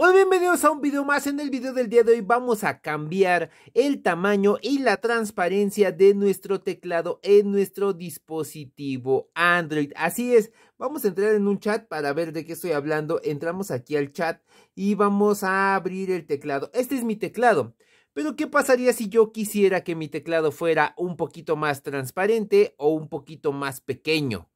Hoy bienvenidos a un video más. En el video del día de hoy vamos a cambiar el tamaño y la transparencia de nuestro teclado en nuestro dispositivo Android. Así es, vamos a entrar en un chat para ver de qué estoy hablando. Entramos aquí al chat y vamos a abrir el teclado. Este es mi teclado. Pero ¿qué pasaría si yo quisiera que mi teclado fuera un poquito más transparente o un poquito más pequeño?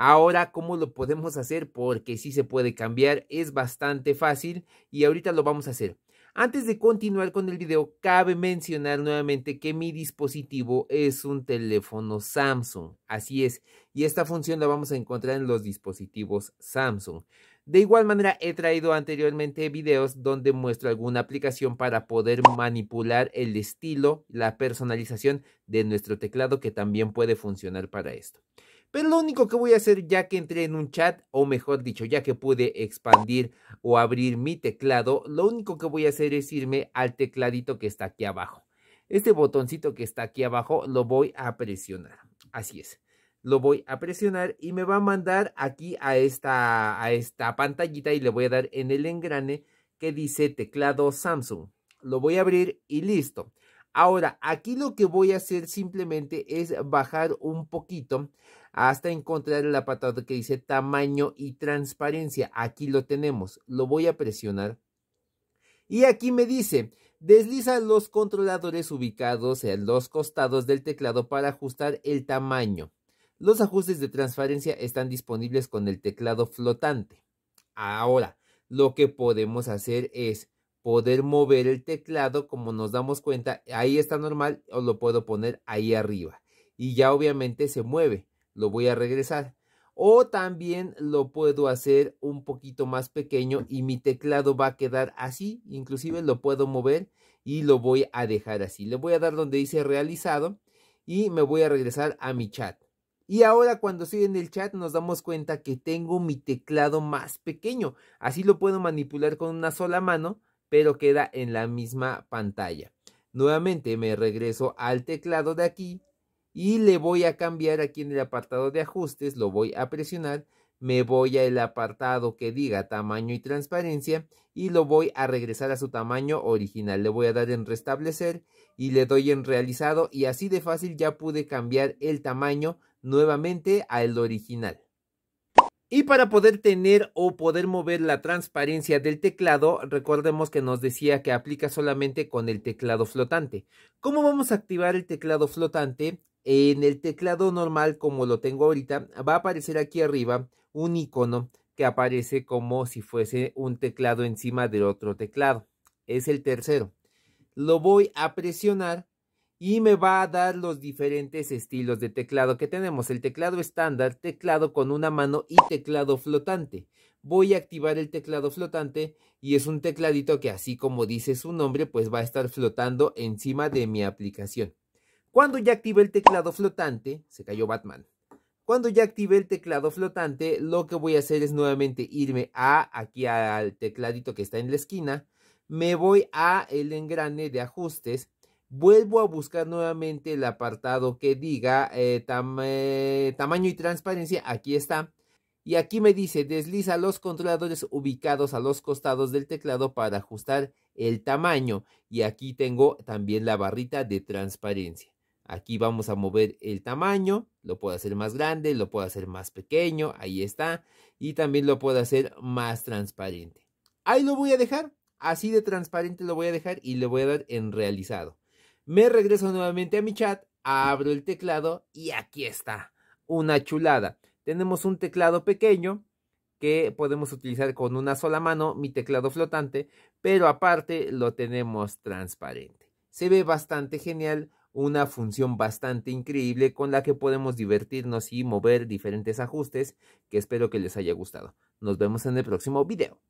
Ahora, ¿cómo lo podemos hacer? Porque sí se puede cambiar, es bastante fácil y ahorita lo vamos a hacer. Antes de continuar con el video, cabe mencionar nuevamente que mi dispositivo es un teléfono Samsung. Así es, y esta función la vamos a encontrar en los dispositivos Samsung. De igual manera, he traído anteriormente videos donde muestro alguna aplicación para poder manipular el estilo, la personalización de nuestro teclado que también puede funcionar para esto. Pero lo único que voy a hacer ya que entré en un chat, o mejor dicho, ya que pude expandir o abrir mi teclado, lo único que voy a hacer es irme al tecladito que está aquí abajo. Este botoncito que está aquí abajo lo voy a presionar. Así es. Lo voy a presionar y me va a mandar aquí a esta, a esta pantallita y le voy a dar en el engrane que dice teclado Samsung. Lo voy a abrir y listo. Ahora, aquí lo que voy a hacer simplemente es bajar un poquito hasta encontrar el apartado que dice tamaño y transparencia. Aquí lo tenemos. Lo voy a presionar. Y aquí me dice, desliza los controladores ubicados en los costados del teclado para ajustar el tamaño. Los ajustes de transparencia están disponibles con el teclado flotante. Ahora, lo que podemos hacer es poder mover el teclado, como nos damos cuenta, ahí está normal o lo puedo poner ahí arriba. Y ya obviamente se mueve, lo voy a regresar. O también lo puedo hacer un poquito más pequeño y mi teclado va a quedar así. Inclusive lo puedo mover y lo voy a dejar así. Le voy a dar donde dice realizado y me voy a regresar a mi chat. Y ahora cuando estoy en el chat nos damos cuenta que tengo mi teclado más pequeño. Así lo puedo manipular con una sola mano pero queda en la misma pantalla. Nuevamente me regreso al teclado de aquí y le voy a cambiar aquí en el apartado de ajustes, lo voy a presionar, me voy al apartado que diga tamaño y transparencia y lo voy a regresar a su tamaño original. Le voy a dar en restablecer y le doy en realizado y así de fácil ya pude cambiar el tamaño nuevamente al original. Y para poder tener o poder mover la transparencia del teclado, recordemos que nos decía que aplica solamente con el teclado flotante. ¿Cómo vamos a activar el teclado flotante? En el teclado normal, como lo tengo ahorita, va a aparecer aquí arriba un icono que aparece como si fuese un teclado encima del otro teclado. Es el tercero. Lo voy a presionar y me va a dar los diferentes estilos de teclado que tenemos. El teclado estándar, teclado con una mano y teclado flotante. Voy a activar el teclado flotante y es un tecladito que así como dice su nombre, pues va a estar flotando encima de mi aplicación. Cuando ya active el teclado flotante, se cayó Batman. Cuando ya active el teclado flotante, lo que voy a hacer es nuevamente irme a aquí al tecladito que está en la esquina. Me voy a el engrane de ajustes vuelvo a buscar nuevamente el apartado que diga eh, eh, tamaño y transparencia. Aquí está. Y aquí me dice desliza los controladores ubicados a los costados del teclado para ajustar el tamaño. Y aquí tengo también la barrita de transparencia. Aquí vamos a mover el tamaño, lo puedo hacer más grande, lo puedo hacer más pequeño, ahí está. Y también lo puedo hacer más transparente. Ahí lo voy a dejar, así de transparente lo voy a dejar y le voy a dar en realizado. Me regreso nuevamente a mi chat, abro el teclado y aquí está, una chulada. Tenemos un teclado pequeño que podemos utilizar con una sola mano, mi teclado flotante, pero aparte lo tenemos transparente. Se ve bastante genial, una función bastante increíble con la que podemos divertirnos y mover diferentes ajustes que espero que les haya gustado. Nos vemos en el próximo video.